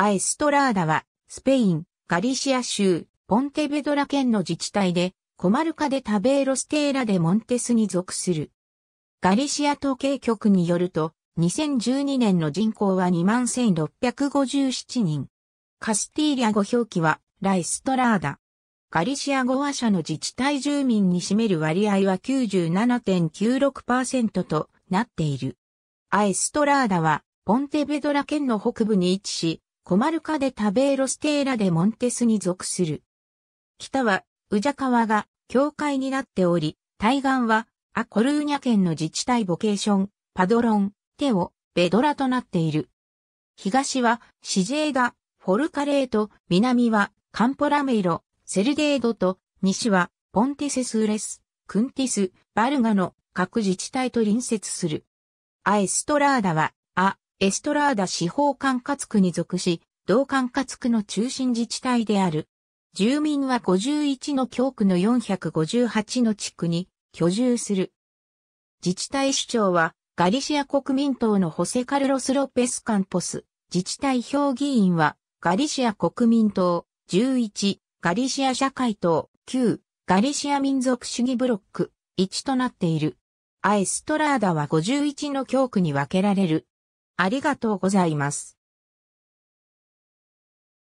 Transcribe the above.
アエストラーダは、スペイン、ガリシア州、ポンテベドラ県の自治体で、コマルカでタベーロステーラでモンテスに属する。ガリシア統計局によると、2012年の人口は21,657人。カスティーリャ語表記は、ライストラーダ。ガリシア語話者の自治体住民に占める割合は97.96%となっている。アエストラーダは、ポンテベドラ県の北部に位置し、コマルカでタベーロステーラでモンテスに属する。北は、ウジャ川が境界になっており、対岸は、アコルーニャ県の自治体ボケーション、パドロン、テオ、ベドラとなっている。東は、シジェーダ、フォルカレート、南は、カンポラメイロ、セルデードと、西は、ポンテセスーレス、クンティス、バルガの各自治体と隣接する。アエストラーダは、エストラーダ司法管轄区に属し、同管轄区の中心自治体である。住民は51の教区の458の地区に居住する。自治体首長はガリシア国民党のホセカルロス・ロペス・カンポス。自治体評議員はガリシア国民党11、ガリシア社会党9、ガリシア民族主義ブロック1となっている。アエストラーダは51の教区に分けられる。ありがとうございます。